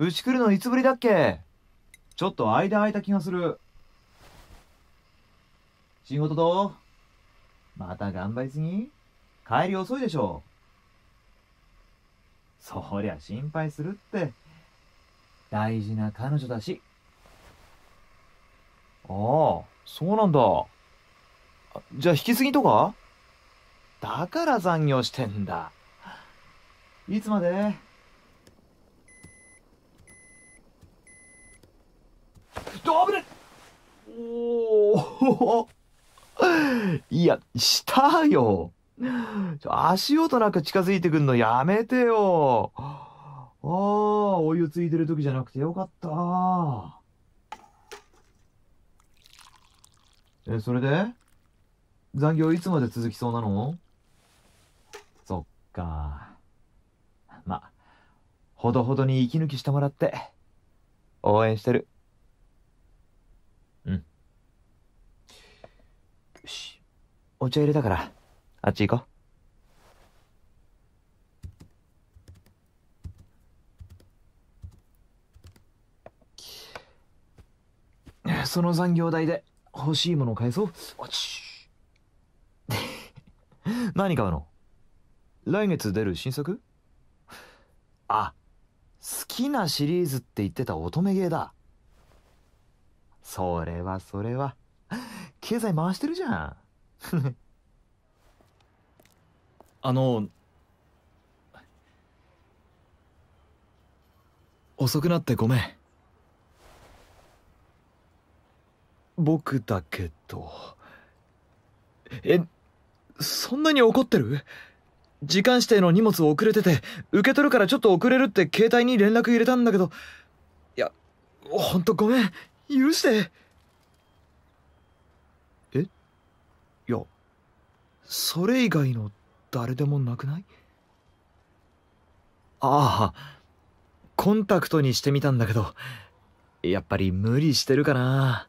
うち来るのいつぶりだっけちょっと間空いた気がする。仕事どうまた頑張りすぎ帰り遅いでしょそりゃ心配するって。大事な彼女だし。ああ、そうなんだ。じゃあ引き継ぎとかだから残業してんだ。いつまで危いおおいや、したよ。足音なんか近づいてくんのやめてよ。ああ、お湯ついてる時じゃなくてよかった。え、それで残業いつまで続きそうなのそっか。ま、ほどほどに息抜きしてもらって、応援してる。お茶入れたから、あっち行こう。その残業代で欲しいものを返そう。おち 何買うの来月出る新作あ、好きなシリーズって言ってた乙女芸だ。それはそれは。経済回してるじゃん。あの遅くなってごめん僕だけどえそんなに怒ってる時間指定の荷物遅れてて受け取るからちょっと遅れるって携帯に連絡入れたんだけどいやほんとごめん許してやそれ以外の誰でもなくないああコンタクトにしてみたんだけどやっぱり無理してるかな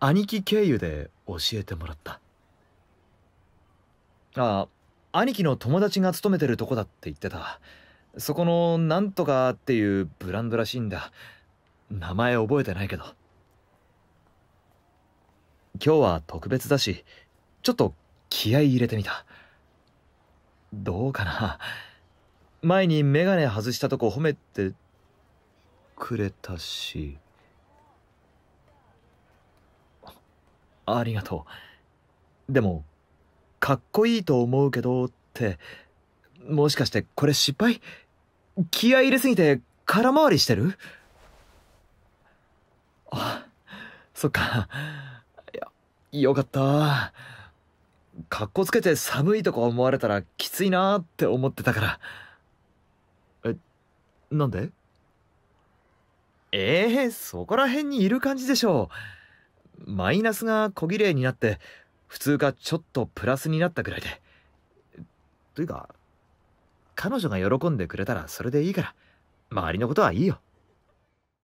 兄貴経由で教えてもらったああ兄貴の友達が勤めてるとこだって言ってたそこのなんとかっていうブランドらしいんだ名前覚えてないけど今日は特別だし、ちょっと気合い入れてみた。どうかな。前にメガネ外したとこ褒めてくれたし。ありがとう。でも、かっこいいと思うけどって、もしかしてこれ失敗気合い入れすぎて空回りしてるあ、そっか。よかった。かっこつけて寒いとか思われたらきついなって思ってたから。え、なんでええー、そこら辺にいる感じでしょう。マイナスが小綺麗になって、普通がちょっとプラスになったぐらいで。というか、彼女が喜んでくれたらそれでいいから、周りのことはいいよ。